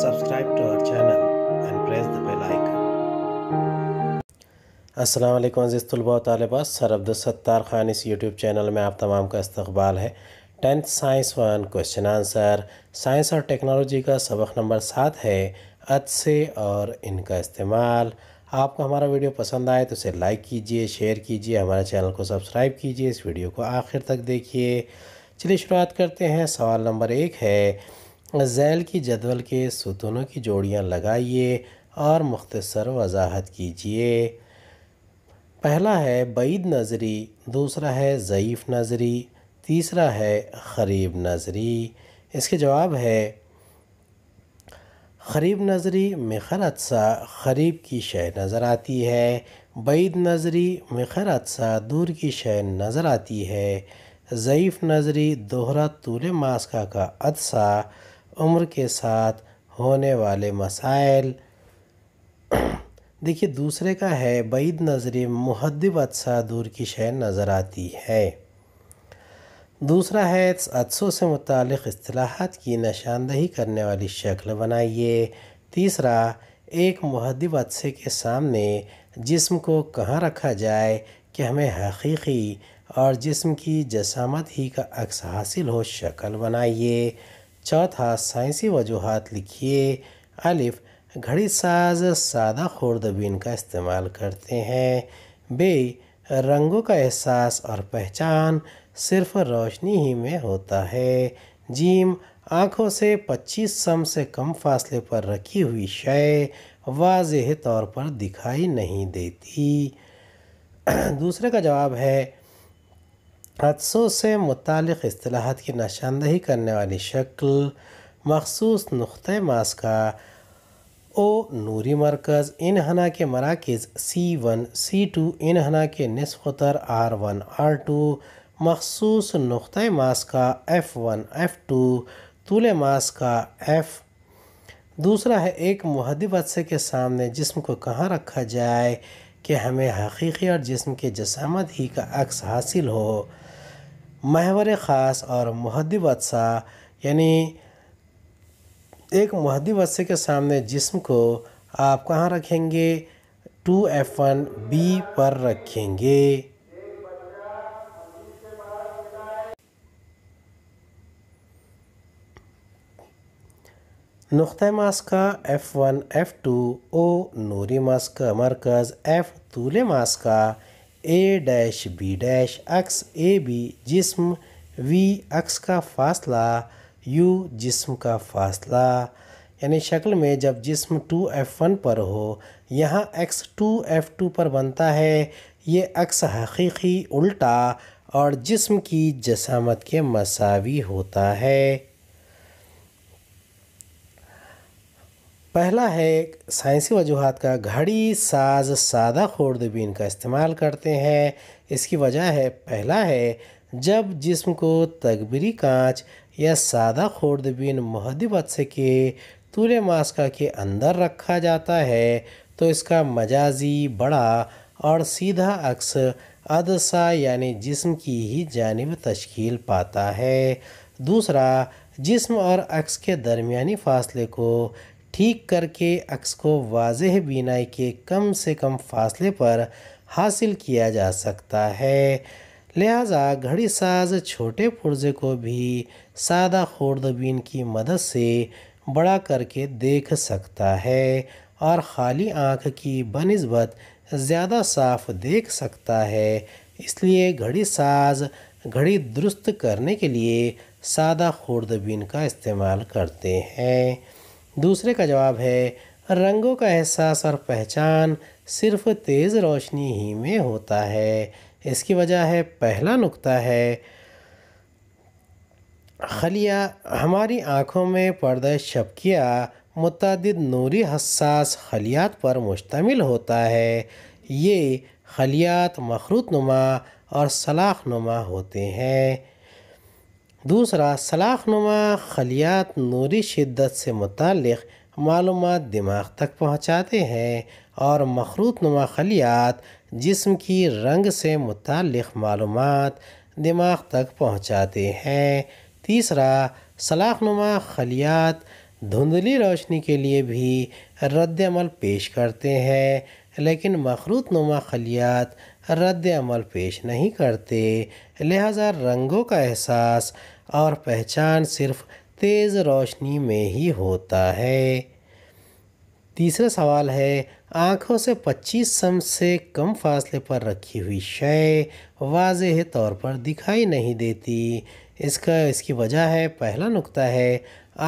Subscribe to our channel and press the bell icon. Aslam अज़ीज़ तलबा तलबा sir Khan इस YouTube channel में आप तमाम का इस्तबाल है tenth science one question answer science और टेक्नोलॉजी का सबक नंबर सात है अदसे और इनका इस्तेमाल आपको हमारा वीडियो पसंद आए तो उसे लाइक कीजिए शेयर कीजिए हमारे चैनल को सब्सक्राइब कीजिए इस वीडियो को आखिर तक देखिए चलिए शुरुआत करते हैं सवाल नंबर एक है जैल की जदवल के सुतूनों की जोड़ियाँ लगाइए और मुख्तसर वजाहत कीजिए पहला है बैद नज़री दूसरा है ज़यीफ़ नज़री तीसरा है खरीब नज़री इसके जवाब है खरीब नज़री में खर अदसा खरीब की शय नज़र आती है बैद नज़री में खर अदसा दूर की शय नज़र आती है ज़यीफ़ नज़री दोहरा तूल मास्का का अदसा उम्र के साथ होने वाले मसाइल देखिए दूसरे का है बैद नजर महदब अदसा दूर की शय नज़र आती है दूसरा है अदसों से मुतल असलाहत की निशानदही करने वाली शक्ल बनाइए तीसरा एक महदब अदसे के सामने जिस्म को कहाँ रखा जाए कि हमें हकीकी और जिस्म की जसामत ही का अक्स हासिल हो शक्ल बनाइए चौथा साइंसी वजूहत लिखिए अलिफ घड़ी साज सादा खुर्दबीन का इस्तेमाल करते हैं बे रंगों का एहसास और पहचान सिर्फ रोशनी ही में होता है जीम आँखों से 25 सम से कम फासले पर रखी हुई शय वाजह तौर पर दिखाई नहीं देती दूसरे का जवाब है हादसों से मुतल असलाहत की निशानदही करने वाली शक्ल मखसूस नुक़ मास का ओ नूरी मरकज़ इन हना के मराकज़ सी वन सी टू इन हना के नसफ़ तर आर वन आर टू मखसूस नुक़ मास का एफ़ वन एफ़ टू तूल मास का एफ़ दूसरा है एक महदब अदसे के सामने जिसम को कहाँ रखा जाए कि हमें हकीकी और जिसम के जसामत ही का अक्स हासिल हो महवर ख़ास और महदी वत्सा यानी एक महदी वत्से के सामने जिस्म को आप कहाँ रखेंगे टू एफ वन बी पर रखेंगे नुक़ मास का F one F two O नूरी मास का मरकज़ एफ़ तूले मास का ए डैश बी डैश अक्स ए बी जिसम वी अक्स का फासला यू जिसम का फासला यानी शक्ल में जब जिसम टू एफ़ वन पर हो यहाँ एक्स टू एफ़ टू पर बनता है ये अक्स हकीकी उल्टा और जिसम की जसामत के मसावी होता है पहला है साइंसी वजूहत का घड़ी साज सादा खोरदबीन का इस्तेमाल करते हैं इसकी वजह है पहला है जब जिस्म को तकबरी कांच या सादा खोरदबीन महदब अदसे के तूल मास्का के अंदर रखा जाता है तो इसका मजाजी बड़ा और सीधा अक्स अदसा यानी जिस्म की ही जानब तश्कील पाता है दूसरा जिस्म और अक्स के दरमिया फ़ासले को ठीक करके अक्स को वाजह बीनाई के कम से कम फासले पर हासिल किया जा सकता है लिहाजा घड़ी साज छोटे पुर्जे को भी सादा खुर्दबीन की मदद से बड़ा करके देख सकता है और खाली आँख की बनस्बत ज़्यादा साफ देख सकता है इसलिए घड़ी साज घड़ी दुरुस्त करने के लिए सादा खुर्दबीन का इस्तेमाल करते हैं दूसरे का जवाब है रंगों का एहसास और पहचान सिर्फ तेज़ रोशनी ही में होता है इसकी वजह है पहला नुक्ता है खलिया हमारी आँखों में पर्दा शबकिया मुतद नूरी हसास खलियात पर मुश्तमिल होता है ये खलियात मखरूत नुमा और सलाख नुमा होते हैं दूसरा सलाखनुमा खलियात नूरी शिद्दत से मुतक़ मालूम दिमाग तक पहुँचाते हैं और मखरूत नुमा खलियात जिसम की रंग से मुतक़ मालूम दिमाग तक पहुँचाते हैं तीसरा सलाखनुमा खलियात धुंधली रोशनी के लिए भी रद्दमल पेश करते हैं लेकिन मखरूत नुमा खलियात रद्दमल पेश नहीं करते लिहाजा रंगों का एहसास और पहचान सिर्फ तेज़ रोशनी में ही होता है तीसरा सवाल है आँखों से 25 सम से कम फासले पर रखी हुई शय वाज तौर पर दिखाई नहीं देती इसका इसकी वजह है पहला नुक्ता है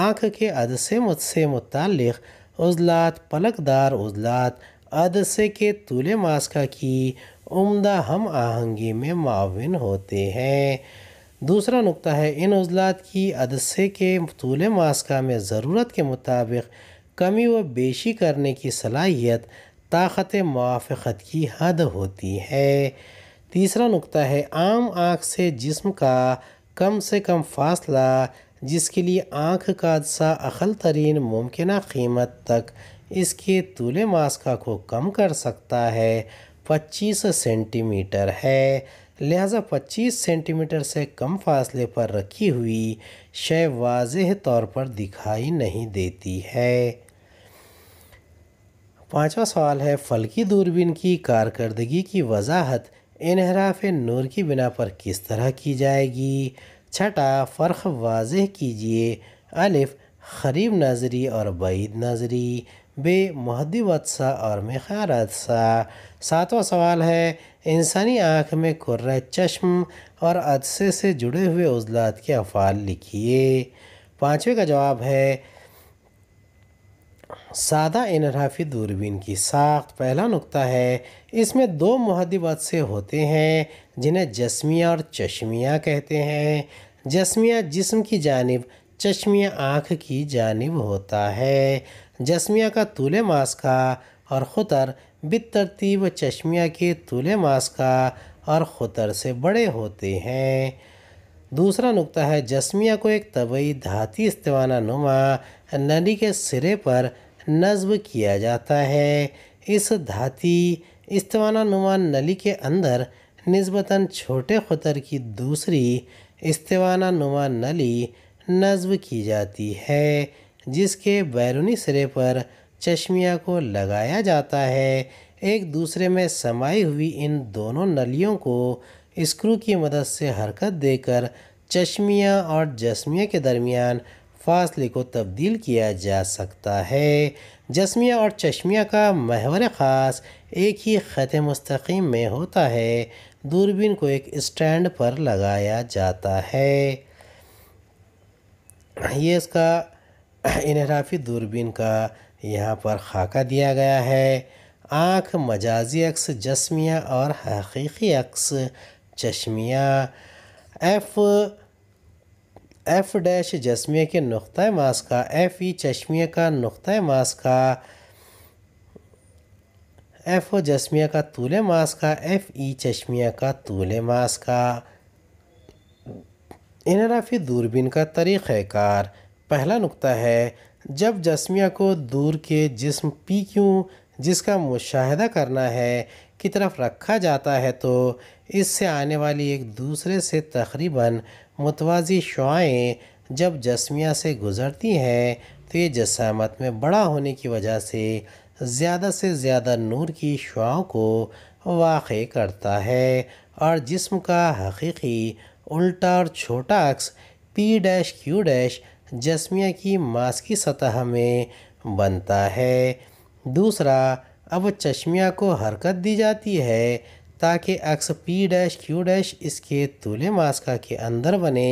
आँख के अदसे मुझ से मुतल उजलात पलकदार उजलात अदसे के तुले मास्का की उम्दा हम आहंगी में माविन होते हैं दूसरा नुकता है इन उजलात की अदसे के तूल मास्का में ज़रूरत के मुताबिक कमी व बेशी करने की सलाहियत ताकत मुआफ़त की हद होती है तीसरा नुकता है आम आँख से जिस्म का कम से कम फासला जिसके लिए आँख का अदसा अखल तरीन मुमकिन कीमत तक इसके तूल मास्का को कम कर सकता है 25 सेंटीमीटर है लिहाजा 25 सेंटीमीटर से कम फासले पर रखी हुई शय वाज तौर पर दिखाई नहीं देती है पाँचवा सवाल है फलकी दूरबीन की कारकर्दगी की वजाहत इनहराफ नूर की बिना पर किस तरह की जाएगी छठा फ़र्क वाज कीजिए अलिफ खरीब नज़री और बैद नज़री बे महदी वत्सा और मिखार अदसा सातवां सवाल है इंसानी आँख में कुर्र चश्म और अदसे से जुड़े हुए उजलात के अफ़ाल लिखिए पाँचवें का जवाब है सादा इनराफी दूरबीन की साख्त पहला नुक्ता है इसमें दो महदी वदसे होते हैं जिन्हें जस्मिया और चश्मिया कहते हैं जस्मिया जिस्म की जानब चश्मिया आँख की जानब होता है जश्मिया का तूल मास का और ख़ुतर बितरतीब चश्मिया के तूल मास का और ख़ुतर से बड़े होते हैं दूसरा नुकता है जश्मिया को एक तबई धाती इस्तेवाना नुमा नली के सिरे पर नस्ब किया जाता है इस धाती इस्तेवाना नुमा नली के अंदर नस्बता छोटे खुतर की दूसरी इस्तेवाना नुमा नली नजब की जाती है जिसके बैरूनी सिरे पर चश्मिया को लगाया जाता है एक दूसरे में समाई हुई इन दोनों नलियों को स्क्रू की मदद से हरकत देकर चश्मिया और जस्मिया के दरमियान फासले को तब्दील किया जा सकता है जस्मिया और चश्मिया का महवर ख़ास एक ही ख़त मस्तकीम में होता है दूरबीन को एक स्टैंड पर लगाया जाता है ये इसका इनहराफी दूरबीन का यहाँ पर खाका दिया गया है आँख मजाजी अक्स जस्मिया और हकीकी अक्स चश्मिया एफ़ एफ डैश जस्मिया के नुक़ मास का एफ ई चश्मिया का नुक़ मास का एफ ओ जस्मिया का तूल मास का एफ ई चश्मिया का तूल मास का इनराफी दूरबीन का तरीक़ार पहला नुकता है जब जस्मिया को दूर के जिसम पी क्यू जिसका मुशाह करना है की तरफ रखा जाता है तो इससे आने वाली एक दूसरे से तकरीबन मुतवाज़ी शुआएँ जब जस्मिया से गुज़रती हैं तो ये जसामत में बड़ा होने की वजह से ज़्यादा से ज़्यादा नूर की शुआओं को वाक़ करता है और जिसम का हकीकी उल्टा और छोटा अक्स पी डैश क्यू डैश जस्मिया की मास की सतह में बनता है दूसरा अब चश्मिया को हरकत दी जाती है ताकि अक्स पी डैश क्यू डैश इसके तुले मास्का के अंदर बने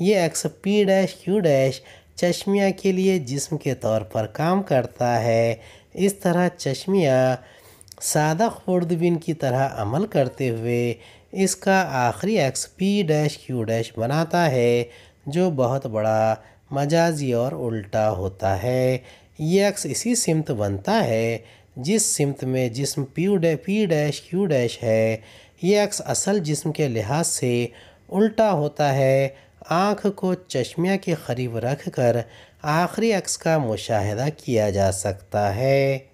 ये अक्स पी डैश क्यू डैश चश्मिया के लिए जिस्म के तौर पर काम करता है इस तरह चश्मिया सादा खुर्दबीन की तरह अमल करते हुए इसका आखिरी एक्स पी डैश क्यू डैश बनाता है जो बहुत बड़ा मजाजी और उल्टा होता है ये एक्स इसी सिमत बनता है जिस सिमत में जिसम पी डे पी डैश क्यू डैश है ये एक्स असल जिसम के लिहाज से उल्टा होता है आँख को चश्मिया के करीब रख कर आखिरी अक्स का मुशाह किया जा सकता है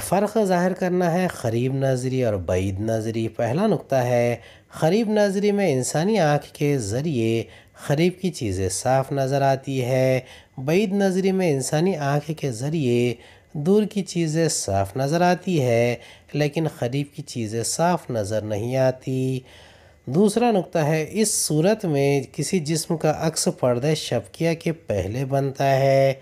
फ़र्क ज़ाहिर करना है खरीब नज़री और बैद नज़री पहला नुक्ता है खरीब नज़री में इंसानी आँख के ज़रिए खरीब की चीज़ें साफ नज़र आती है बैद नज़री में इंसानी आँख के ज़रिए दूर की चीज़ें साफ नज़र आती है लेकिन खरीब की चीज़ें साफ नज़र नहीं आती दूसरा नुक्ता है इस सूरत में किसी जिस्म का अक्स पर्दे शबकिया के पहले बनता है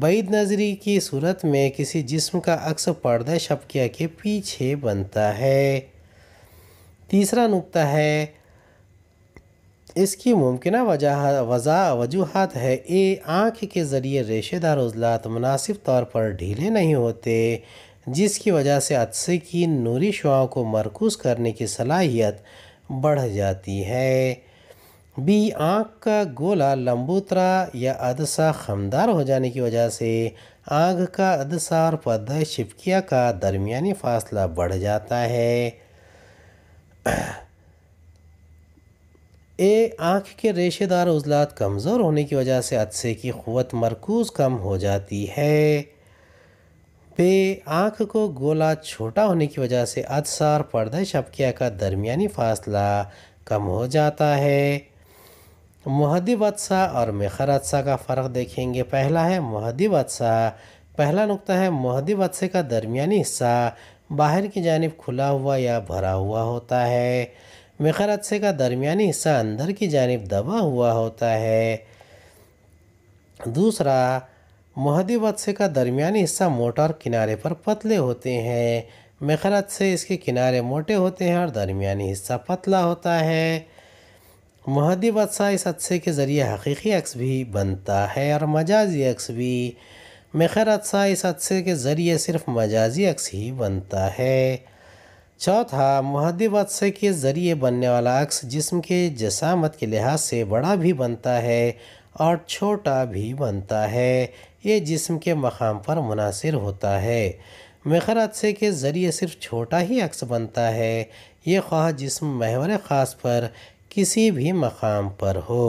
बैद नजरी की सूरत में किसी जिस्म का अक्स पर्दा शबकिया के पीछे बनता है तीसरा नुकता है इसकी मुमकिन वजह वजा वजूहत है ए आँख के ज़रिए रेशेदार उजलात मुनासिब तौर पर ढीले नहीं होते जिसकी वजह से अदसे की नूरी शुआओं को मरकूज़ करने की सलाहियत बढ़ जाती है बी आँख का गोला लंबूतरा या अदसा खमदार हो जाने की वजह से आँख का अदसा और पर्दा शिपकिया का दरमियानी फासला बढ़ जाता है ए आँख के रेशेदार उजलात कमज़ोर होने की वजह से अदसे की क़वत मरकूज़ कम हो जाती है बे आँख को गोला छोटा होने की वजह से अदसा और पर्दा शपकिया का दरमियानी फासला कम हो जाता है महदी बादशाह और मेखर बादशाह का फ़र्क देखेंगे पहला है महदी बादशाह पहला नुकता है महदी बादशाह का दरमियानी हिस्सा बाहर की जानब खुला हुआ या भरा हुआ होता है मेखर बादशाह का दरमियानी हिस्सा अंदर की जानब दबा हुआ होता है दूसरा महदी बादशाह का दरमियानी हिस्सा मोटा और किनारे पर पतले होते हैं मेखरत से इसके किनारे मोटे होते हैं और दरमियानी हिस्सा पतला होता है महदी बदशा इस अदसे के ज़रिए हकीकी अक्स भी बनता है और मजाजी अक्स भी मखर अदसा इस अदसे के ज़रिए सिर्फ मजाजी अक्स ही बनता है चौथा महदी बदशे के ज़रिए बनने वाला अक्स जिसम के जसामत के लिहाज से बड़ा भी बनता है और छोटा भी बनता है ये जिसम के मकाम पर मुनासिर होता है मेखर अदसे के ज़रिए सिर्फ छोटा ही अक्स बनता है ये ख्वाह जिसम महवर ख़ास पर किसी भी मकाम पर हो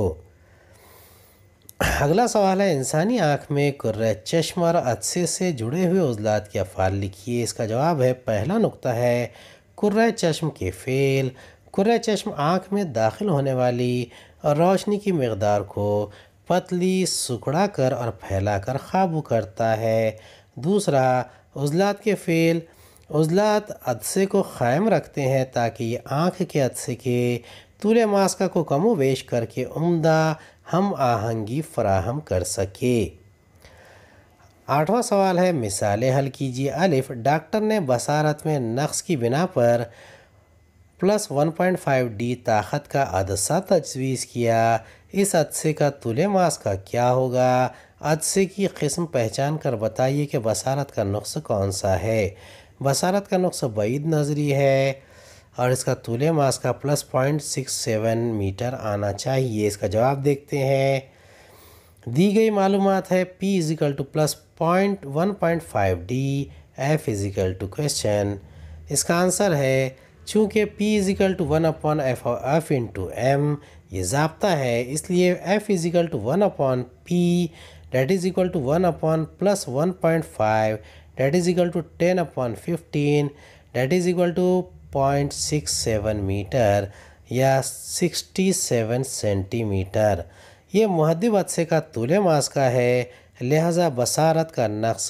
अगला सवाल है इंसानी आँख में कुर्र चश्म और अदसे से जुड़े हुए उजलात के अफ़ाल लिखिए इसका जवाब है पहला नुक्ता है कुर्र चश्म के फेल कुर्र चश्म आँख में दाखिल होने वाली रोशनी की मकदार को पतली सुखड़ा कर और फैला कर काबू करता है दूसरा उजलात के फेल उजलात अदसे को कायम रखते हैं ताकि आँख के अदसे के तुलेमास का को वेश करके उम्दा हम आहंगी फराहम कर सके आठवां सवाल है मिसालें हल कीजिए अलिफ डॉक्टर ने बसारत में नक्स की बिना पर plus one point five D ताकत का अदसा तजवीज़ किया इस अदसे का तुले मास का क्या होगा अदसे की किस्म पहचान कर बताइए कि बसारत का नुस्ख कौन सा है बसारत का नुस्ख बैद नज़री है और इसका तुले मास का plus point six seven metre आना चाहिए इसका जवाब देखते हैं दी गई मालूम है P is equal to plus point one point five D F is equal to question इसका आंसर है चूँकि P is equal to one upon F F in to M ये जबता है इसलिए F is equal to one upon P that is equal to one upon plus one point five that is equal to ten upon fifteen that is equal to point six seven metre या sixty seven centimetre ये महदब अदसे का तुले मास का है लिहाजा बसारत का नक्श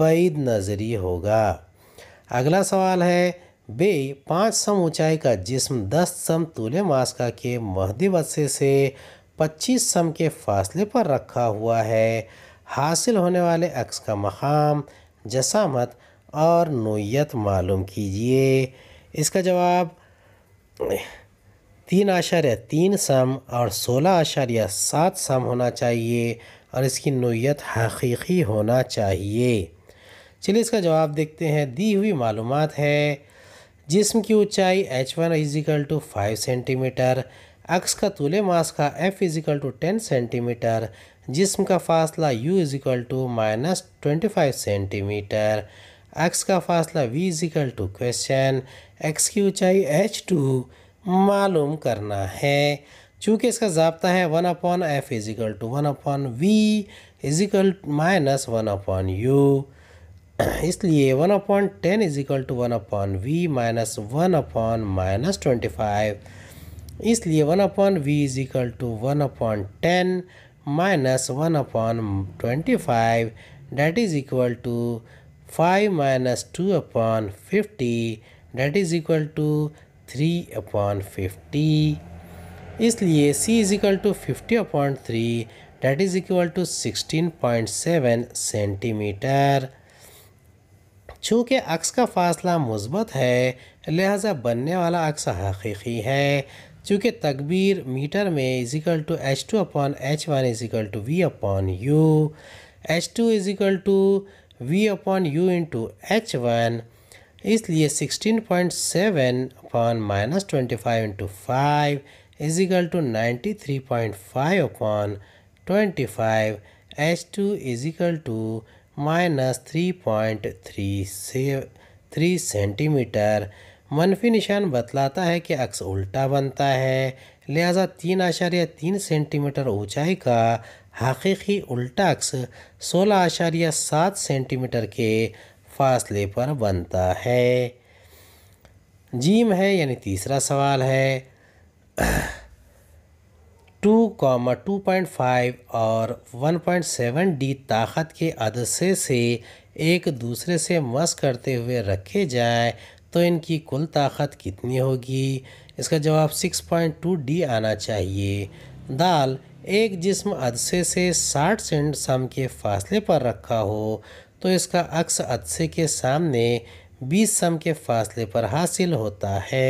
बैद नज़री होगा अगला सवाल है बे पाँच सम ऊंचाई का जिसम दस सम तुले मास का के महदब अदसे से पच्चीस सम के फासले पर रखा हुआ है हासिल होने वाले अक्स का मकाम जसामत और नोयत मालूम कीजिए इसका जवाब तीन आशार्य तीन सम और सोलह आशार्य सात सम होना चाहिए और इसकी नोयत हकीकी होना चाहिए चलिए इसका जवाब देखते हैं दी हुई मालूम है जिसम की ऊंचाई H one is equal to five centimetre अक्स का तूले मास का F is equal to ten centimetre जिसम का फासला U is equal to minus twenty five centimetre एक्स का फासला वी इजिकल टू क्वेश्चन एक्स की ऊंचाई एच टू मालूम करना है चूँकि इसका जबता है one upon F is equal to one upon V is equal minus one upon U इसलिए one upon ten is equal to one upon V minus one upon minus twenty five इसलिए one upon V is equal to one upon ten minus one upon twenty five that is equal to 5 minus 2 upon 50 that is equal to 3 upon fifty इसलिए C is equal to fifty upon three date is equal to sixteen point seven centimetre चूँकि अक्स का फासला मुस्बत है लिहाजा बनने वाला अक्स हकीकी है चूँकि तकबीर मीटर में is equal to H two upon H one is equal to V upon U H two is equal to V upon U into H one इसलिए sixteen point seven upon minus twenty five into five is equal to ninety three point five upon twenty five H two is equal to minus three point three से three centimetre मनफी निशान बतलाता है कि अक्स उल्टा बनता है लिहाजा तीन आशार्य तीन सेंटीमीटर ऊंचाई का हकीकी उल्टा अक्स सोलह आशारिया सात सेंटीमीटर के फासले पर बनता है जीम है यानी तीसरा सवाल है two comma two point five और वन पॉइंट सेवन डी ताकत के अदसे से एक दूसरे से मस करते हुए रखे जाए तो इनकी कुल ताकत कितनी होगी इसका जवाब सिक्स पॉइंट टू डी आना चाहिए दाल एक जिसम अदसे से साठ सेंट सम के फासले पर रखा हो तो इसका अक्स अदसे के सामने बीस सम के फासले पर हासिल होता है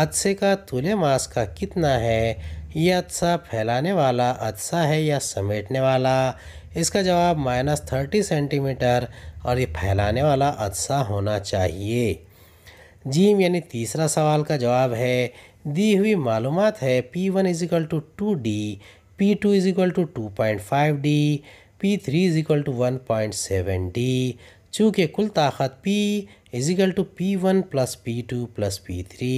अदसे का तुले मास का कितना है यह अदसा फैलाने वाला अदसा है या समेटने वाला इसका जवाब माइनस थर्टी सेंटीमीटर और ये फैलाने वाला अदसा होना चाहिए जीम यानी तीसरा सवाल का जवाब है दी हुई मालूम है P one is equal to two D P two is to to two point five D P three is equal to one point seven D चूँकि कुल ताकत P is equal to P one plus P two plus P three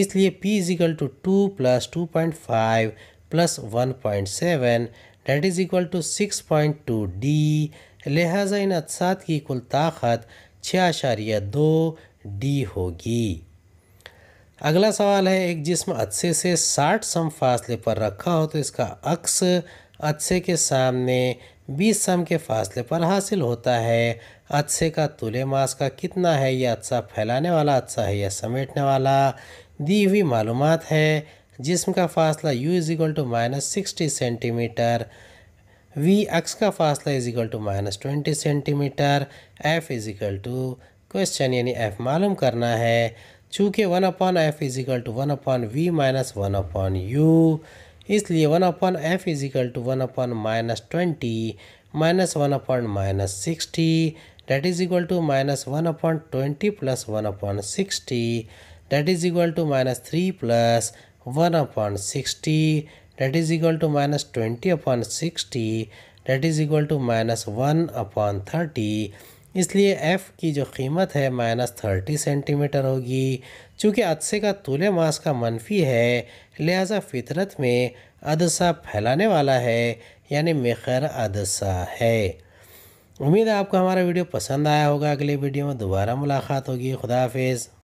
इसलिए P is to two plus two point five plus one point seven that is equal to six point two D लिहाजा इन असात की कुल ताकत छः आशारिया दो D होगी अगला सवाल है एक जिसम अदसे से 60 सम फासले पर रखा हो तो इसका अक्स अच्छे के सामने 20 सम के फासले पर हासिल होता है अदसे का तुले मास का कितना है यह अदसा अच्छा फैलाने वाला अदसा अच्छा है या समेटने वाला दी हुई मालूम है जिसम का फासला u is equal to minus sixty centimetre V अक्स का फासला is equal to minus twenty centimetre F is equal to question यानी एफ मालूम करना है चूँकि one upon F is equal to one upon V minus one upon U इसलिए one upon F is equal to one upon minus twenty minus one upon minus sixty that is equal to minus one upon twenty plus one upon sixty that is equal to minus three plus one upon sixty that is equal to minus twenty upon sixty that is equal to minus one upon thirty इसलिए F की जो कीमत है minus thirty centimetre होगी चूँकि अदसे का तुले मास का मनफी है लिहाजा फितरत में अदसा फैलाने वाला है यानी मेखर अदसा है उम्मीद है आपको हमारा वीडियो पसंद आया होगा अगले वीडियो में दोबारा मुलाकात होगी खुदाफिज़